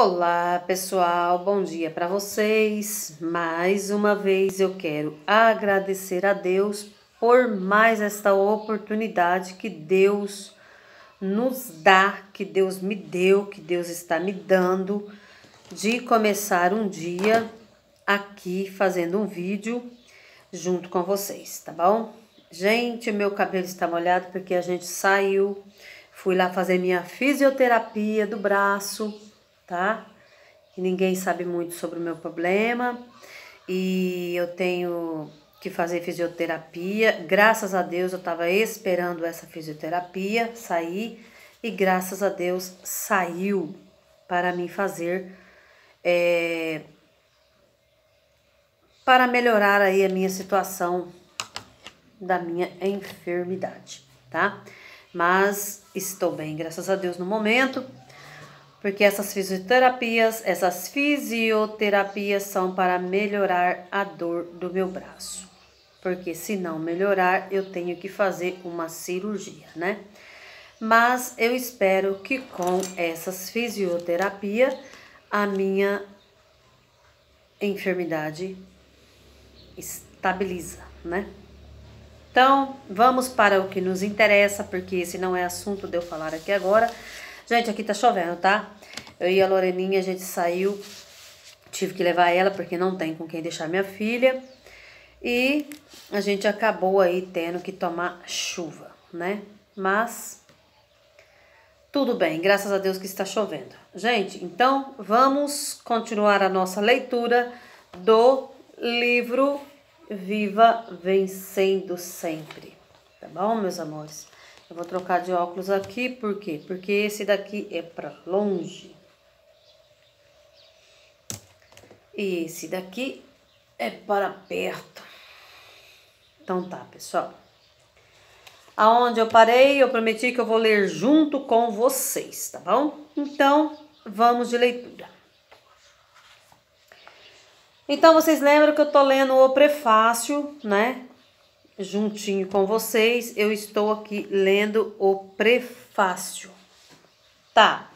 Olá pessoal, bom dia para vocês. Mais uma vez eu quero agradecer a Deus por mais esta oportunidade que Deus nos dá, que Deus me deu, que Deus está me dando de começar um dia aqui fazendo um vídeo junto com vocês, tá bom? Gente, meu cabelo está molhado porque a gente saiu, fui lá fazer minha fisioterapia do braço tá? E ninguém sabe muito sobre o meu problema e eu tenho que fazer fisioterapia. Graças a Deus eu estava esperando essa fisioterapia sair e graças a Deus saiu para mim fazer é, para melhorar aí a minha situação da minha enfermidade, tá? Mas estou bem, graças a Deus no momento porque essas fisioterapias, essas fisioterapias são para melhorar a dor do meu braço. Porque se não melhorar, eu tenho que fazer uma cirurgia, né? Mas eu espero que com essas fisioterapias a minha enfermidade estabiliza, né? Então, vamos para o que nos interessa, porque esse não é assunto de eu falar aqui agora. Gente, aqui tá chovendo, tá? Eu e a Loreninha, a gente saiu. Tive que levar ela porque não tem com quem deixar minha filha. E a gente acabou aí tendo que tomar chuva, né? Mas tudo bem, graças a Deus que está chovendo. Gente, então vamos continuar a nossa leitura do livro Viva Vencendo Sempre. Tá bom, meus amores? Eu vou trocar de óculos aqui, por quê? Porque esse daqui é para longe. E esse daqui é para perto. Então tá, pessoal. Aonde eu parei, eu prometi que eu vou ler junto com vocês, tá bom? Então, vamos de leitura. Então, vocês lembram que eu tô lendo o prefácio, né? juntinho com vocês, eu estou aqui lendo o prefácio. Tá.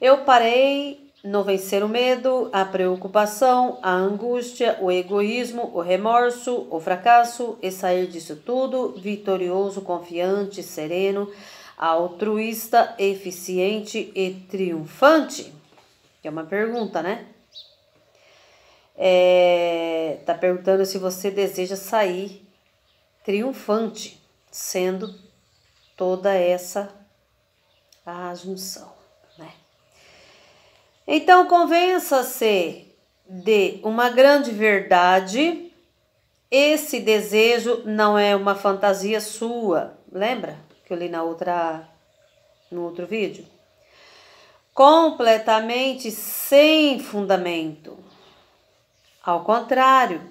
Eu parei no vencer o medo, a preocupação, a angústia, o egoísmo, o remorso, o fracasso e sair disso tudo vitorioso, confiante, sereno, altruísta, eficiente e triunfante? É uma pergunta, né? É, tá perguntando se você deseja sair triunfante, sendo toda essa a junção. Né? Então, convença-se de uma grande verdade. Esse desejo não é uma fantasia sua, lembra que eu li na outra no outro vídeo? Completamente sem fundamento. Ao contrário,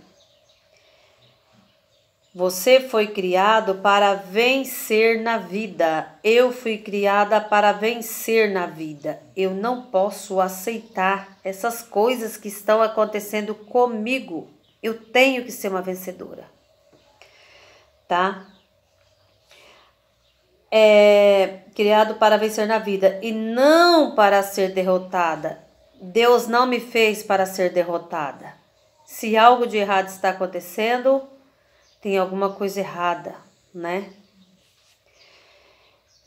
você foi criado para vencer na vida. Eu fui criada para vencer na vida. Eu não posso aceitar essas coisas que estão acontecendo comigo. Eu tenho que ser uma vencedora. Tá? É criado para vencer na vida e não para ser derrotada. Deus não me fez para ser derrotada. Se algo de errado está acontecendo, tem alguma coisa errada, né?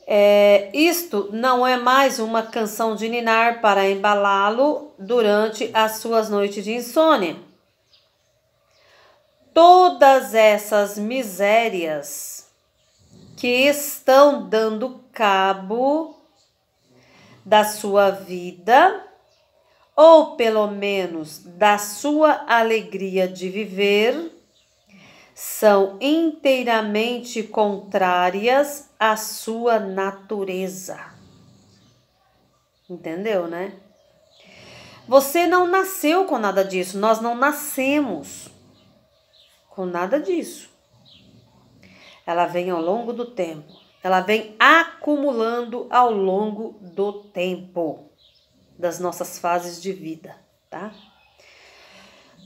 É, isto não é mais uma canção de ninar para embalá-lo durante as suas noites de insônia. Todas essas misérias que estão dando cabo da sua vida, ou pelo menos da sua alegria de viver, são inteiramente contrárias à sua natureza. Entendeu, né? Você não nasceu com nada disso, nós não nascemos com nada disso. Ela vem ao longo do tempo, ela vem acumulando ao longo do tempo das nossas fases de vida, tá?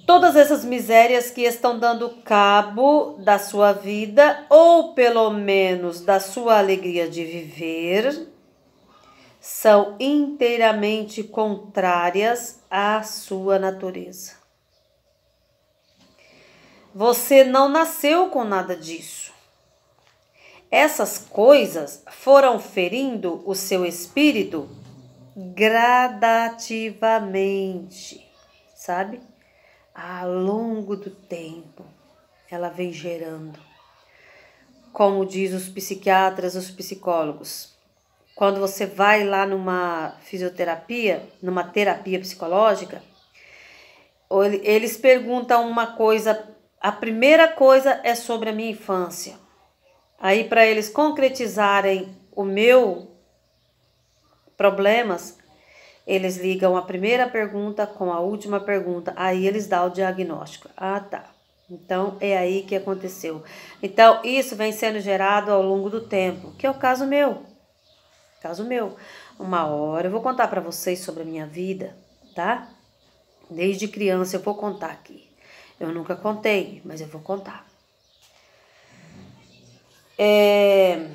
todas essas misérias que estão dando cabo da sua vida, ou pelo menos da sua alegria de viver, são inteiramente contrárias à sua natureza. Você não nasceu com nada disso. Essas coisas foram ferindo o seu espírito gradativamente, sabe? ao longo do tempo, ela vem gerando. Como diz os psiquiatras, os psicólogos, quando você vai lá numa fisioterapia, numa terapia psicológica, eles perguntam uma coisa, a primeira coisa é sobre a minha infância. Aí para eles concretizarem o meu problemas, eles ligam a primeira pergunta com a última pergunta, aí eles dão o diagnóstico. Ah, tá. Então é aí que aconteceu. Então isso vem sendo gerado ao longo do tempo, que é o caso meu. Caso meu. Uma hora eu vou contar para vocês sobre a minha vida, tá? Desde criança eu vou contar aqui. Eu nunca contei, mas eu vou contar. É,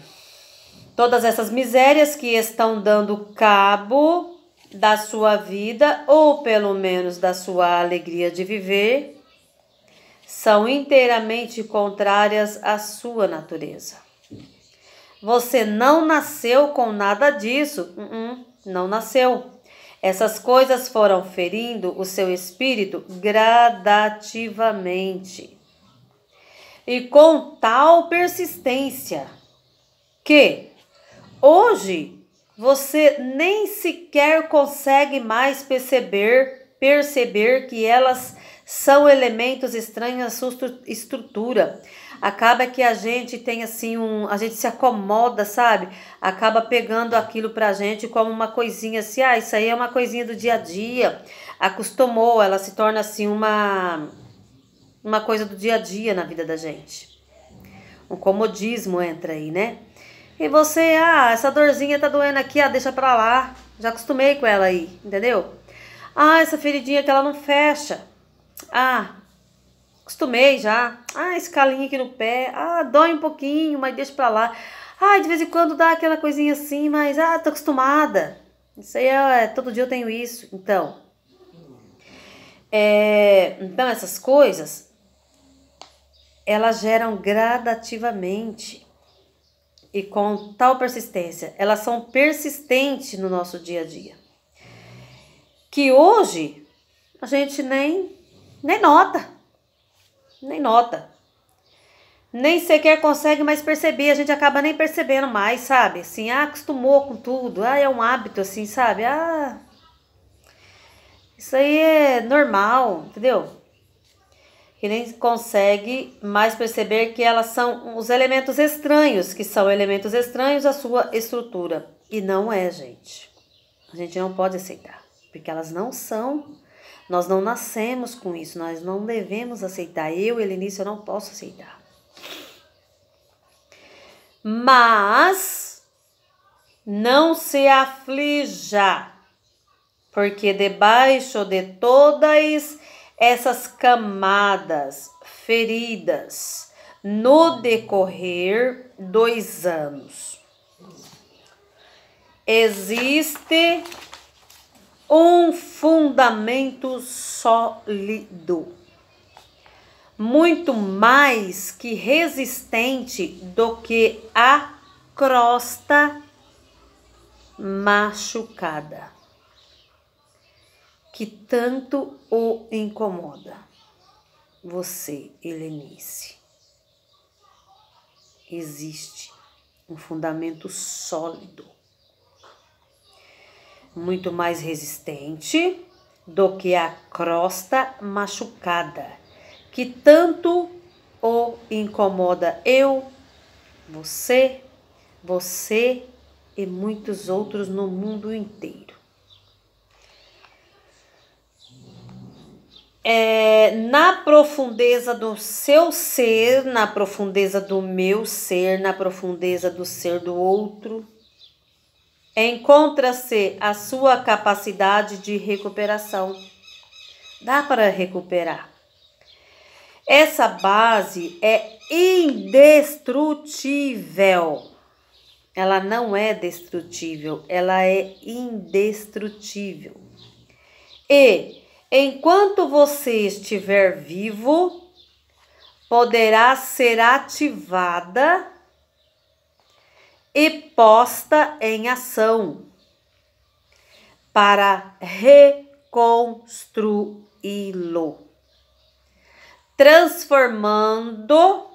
todas essas misérias que estão dando cabo da sua vida ou pelo menos da sua alegria de viver são inteiramente contrárias à sua natureza. Você não nasceu com nada disso, uh -uh, não nasceu. Essas coisas foram ferindo o seu espírito gradativamente e com tal persistência que hoje você nem sequer consegue mais perceber, perceber que elas são elementos estranhos à sua estrutura. Acaba que a gente tem assim um, a gente se acomoda, sabe? Acaba pegando aquilo pra gente como uma coisinha assim, ah, isso aí é uma coisinha do dia a dia. Acostumou, ela se torna assim uma uma coisa do dia a dia na vida da gente. O comodismo entra aí, né? E você, ah, essa dorzinha tá doendo aqui, ah, deixa pra lá. Já acostumei com ela aí, entendeu? Ah, essa feridinha que ela não fecha. Ah, acostumei já. Ah, esse calinho aqui no pé. Ah, dói um pouquinho, mas deixa pra lá. Ah, de vez em quando dá aquela coisinha assim, mas ah, tô acostumada. Isso aí é, é todo dia eu tenho isso. Então, é, então essas coisas elas geram gradativamente e com tal persistência, elas são persistentes no nosso dia a dia. Que hoje a gente nem, nem nota, nem nota. Nem sequer consegue mais perceber, a gente acaba nem percebendo mais, sabe? Assim, ah, acostumou com tudo, ah, é um hábito assim, sabe? Ah, isso aí é normal, entendeu? que nem consegue mais perceber que elas são os elementos estranhos, que são elementos estranhos à sua estrutura. E não é, gente. A gente não pode aceitar, porque elas não são. Nós não nascemos com isso, nós não devemos aceitar. Eu, Helenice, eu não posso aceitar. Mas não se aflija, porque debaixo de todas essas camadas feridas no decorrer dos anos. Existe um fundamento sólido, muito mais que resistente do que a crosta machucada que tanto o incomoda. Você, Helenice. Existe um fundamento sólido, muito mais resistente do que a crosta machucada que tanto o incomoda eu, você, você e muitos outros no mundo inteiro. é, na profundeza do seu ser, na profundeza do meu ser, na profundeza do ser do outro, encontra-se a sua capacidade de recuperação. Dá para recuperar. Essa base é indestrutível. Ela não é destrutível, ela é indestrutível. E Enquanto você estiver vivo, poderá ser ativada e posta em ação para reconstruí-lo, transformando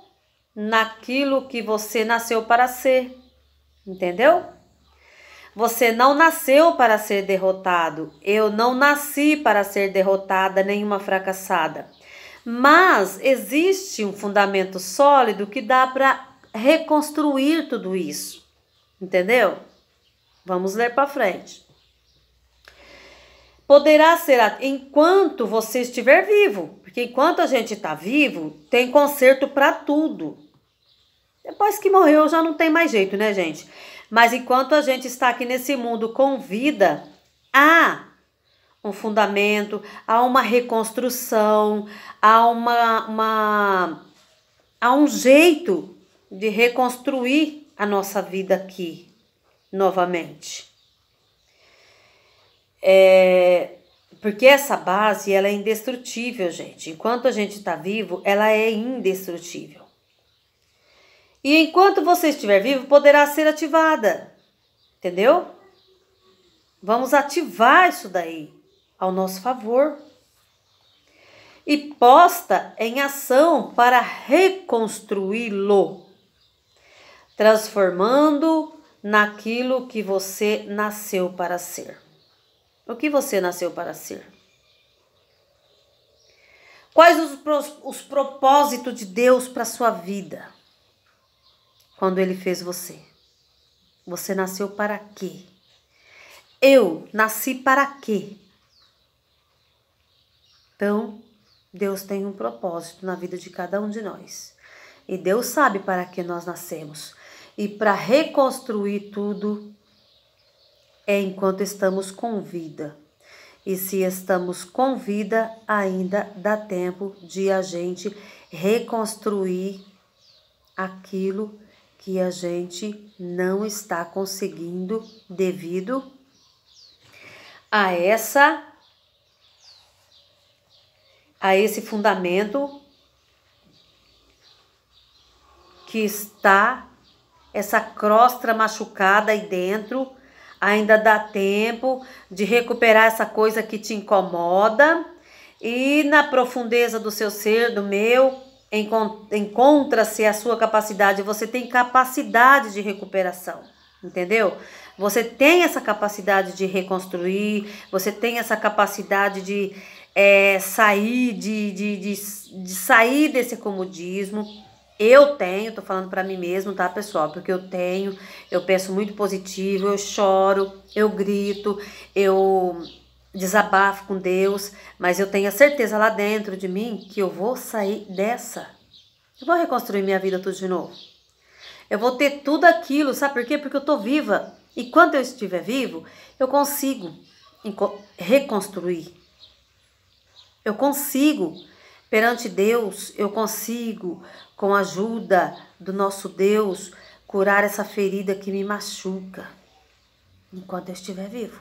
naquilo que você nasceu para ser. Entendeu? Você não nasceu para ser derrotado. Eu não nasci para ser derrotada, nenhuma fracassada. Mas existe um fundamento sólido que dá para reconstruir tudo isso. Entendeu? Vamos ler para frente. Poderá ser enquanto você estiver vivo, porque enquanto a gente está vivo, tem conserto para tudo. Depois que morreu já não tem mais jeito, né, gente? Mas enquanto a gente está aqui nesse mundo com vida, há um fundamento, há uma reconstrução, há uma, uma há um jeito de reconstruir a nossa vida aqui novamente. É, porque essa base ela é indestrutível, gente. Enquanto a gente está vivo, ela é indestrutível. E enquanto você estiver vivo, poderá ser ativada. Entendeu? Vamos ativar isso daí ao nosso favor. E posta em ação para reconstruí-lo, transformando naquilo que você nasceu para ser. O que você nasceu para ser? Quais os, os propósitos de Deus para sua vida? quando ele fez você. Você nasceu para quê? Eu nasci para quê? Então, Deus tem um propósito na vida de cada um de nós. E Deus sabe para que nós nascemos. E para reconstruir tudo é enquanto estamos com vida. E se estamos com vida, ainda dá tempo de a gente reconstruir aquilo que a gente não está conseguindo devido a essa a esse fundamento que está essa crosta machucada aí dentro, ainda dá tempo de recuperar essa coisa que te incomoda e na profundeza do seu ser, do meu, encontra-se a sua capacidade, você tem capacidade de recuperação, entendeu? Você tem essa capacidade de reconstruir, você tem essa capacidade de é, sair de, de, de, de, sair desse comodismo. Eu tenho, tô falando para mim mesmo, tá, pessoal? Porque eu tenho, eu penso muito positivo, eu choro, eu grito, eu desabafo com Deus, mas eu tenho a certeza lá dentro de mim que eu vou sair dessa. Eu vou reconstruir minha vida tudo de novo. Eu vou ter tudo aquilo, sabe por quê? Porque eu estou viva. E quando eu estiver vivo, eu consigo reconstruir. Eu consigo, perante Deus, eu consigo, com a ajuda do nosso Deus, curar essa ferida que me machuca enquanto eu estiver vivo.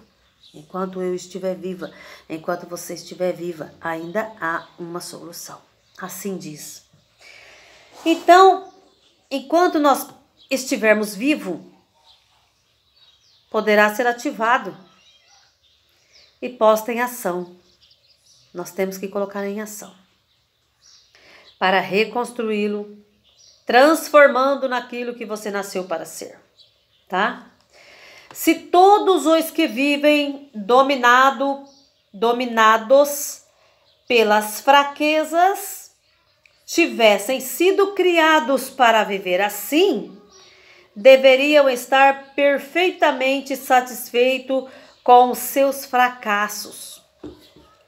Enquanto eu estiver viva, enquanto você estiver viva, ainda há uma solução. Assim diz. Então, enquanto nós estivermos vivos, poderá ser ativado e posta em ação. Nós temos que colocar em ação para reconstruí-lo, transformando naquilo que você nasceu para ser, tá? Se todos os que vivem dominado, dominados pelas fraquezas tivessem sido criados para viver assim, deveriam estar perfeitamente satisfeitos com seus fracassos,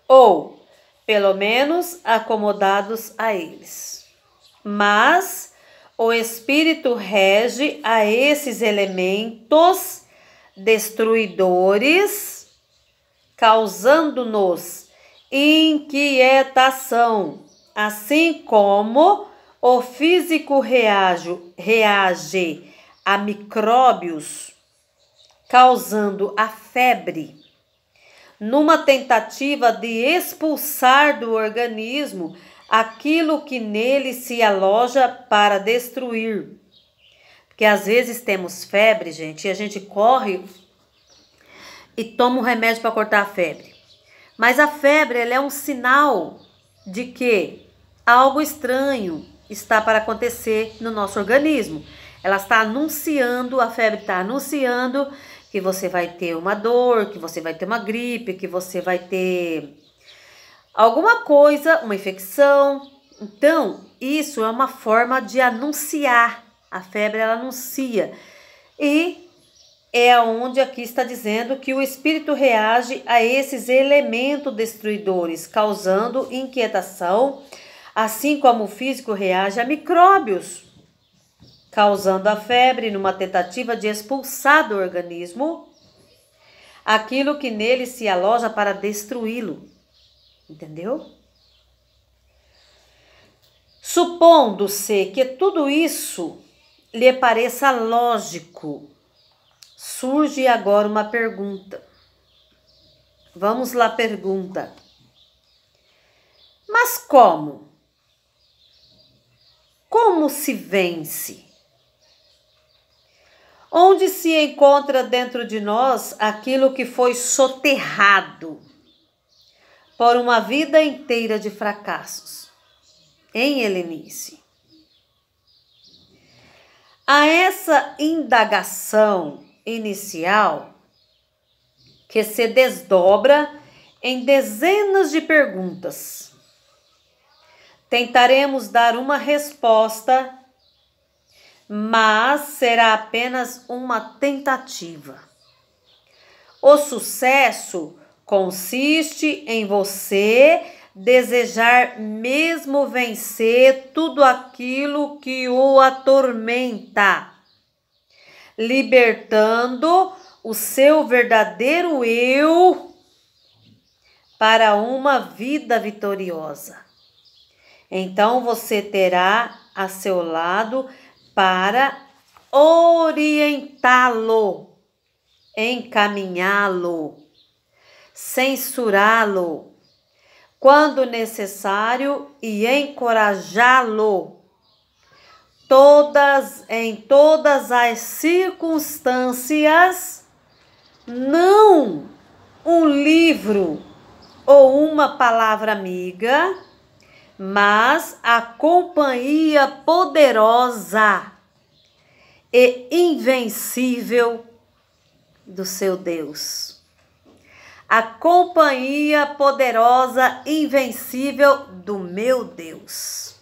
ou, pelo menos, acomodados a eles. Mas o Espírito rege a esses elementos destruidores, causando-nos inquietação, assim como o físico reage, reage a micróbios, causando a febre. Numa tentativa de expulsar do organismo aquilo que nele se aloja para destruir. Porque às vezes temos febre, gente, e a gente corre e toma um remédio para cortar a febre. Mas a febre ela é um sinal de que algo estranho está para acontecer no nosso organismo. Ela está anunciando, a febre está anunciando que você vai ter uma dor, que você vai ter uma gripe, que você vai ter alguma coisa, uma infecção. Então, isso é uma forma de anunciar a febre ela anuncia. E é onde aqui está dizendo que o espírito reage a esses elementos destruidores, causando inquietação, assim como o físico reage a micróbios, causando a febre numa tentativa de expulsar do organismo aquilo que nele se aloja para destruí-lo. Entendeu? Supondo-se que tudo isso lhe pareça lógico, surge agora uma pergunta. Vamos lá, pergunta. Mas como? Como se vence? Onde se encontra dentro de nós aquilo que foi soterrado por uma vida inteira de fracassos? Em Helenice. A essa indagação inicial, que se desdobra em dezenas de perguntas, tentaremos dar uma resposta, mas será apenas uma tentativa. O sucesso consiste em você desejar mesmo vencer tudo aquilo que o atormenta, libertando o seu verdadeiro eu para uma vida vitoriosa. Então você terá a seu lado para orientá-lo, encaminhá-lo, censurá-lo quando necessário, e encorajá-lo todas em todas as circunstâncias, não um livro ou uma palavra amiga, mas a companhia poderosa e invencível do seu Deus a companhia poderosa, invencível do meu Deus.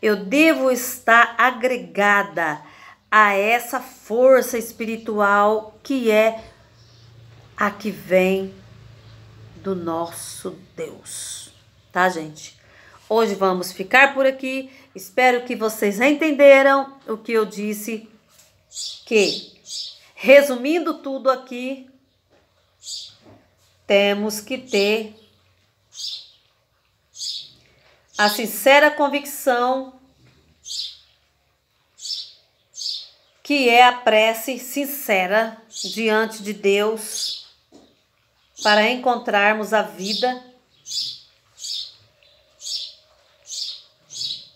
Eu devo estar agregada a essa força espiritual que é a que vem do nosso Deus, tá, gente? Hoje vamos ficar por aqui. Espero que vocês entenderam o que eu disse. Que resumindo tudo aqui, temos que ter a sincera convicção que é a prece sincera diante de Deus para encontrarmos a vida,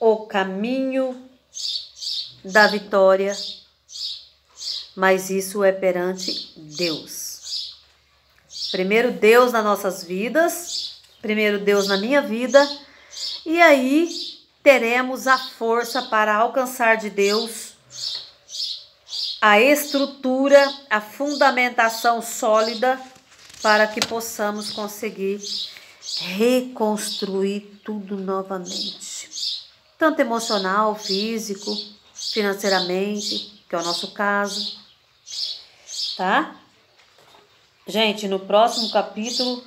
o caminho da vitória, mas isso é perante Deus. Primeiro Deus nas nossas vidas, primeiro Deus na minha vida, e aí teremos a força para alcançar de Deus a estrutura, a fundamentação sólida para que possamos conseguir reconstruir tudo novamente. Tanto emocional, físico, financeiramente, que é o nosso caso, tá? Gente, no próximo capítulo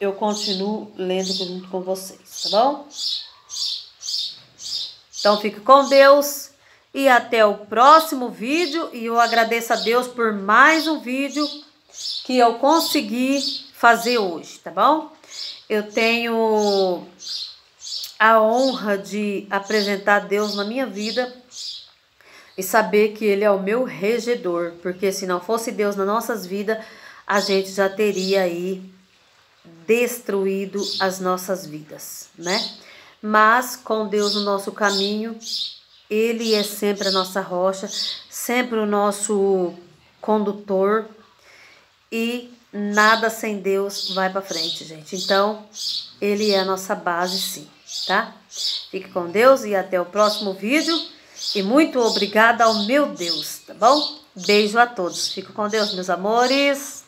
eu continuo lendo junto com vocês, tá bom? Então fique com Deus e até o próximo vídeo. E eu agradeço a Deus por mais um vídeo que eu consegui fazer hoje, tá bom? Eu tenho a honra de apresentar Deus na minha vida e saber que Ele é o meu regedor, porque se não fosse Deus nas nossas vidas a gente já teria aí destruído as nossas vidas, né? Mas com Deus no nosso caminho, Ele é sempre a nossa rocha, sempre o nosso condutor e nada sem Deus vai para frente, gente. Então, Ele é a nossa base, sim, tá? Fique com Deus e até o próximo vídeo. E muito obrigada ao meu Deus, tá bom? Beijo a todos. Fico com Deus, meus amores.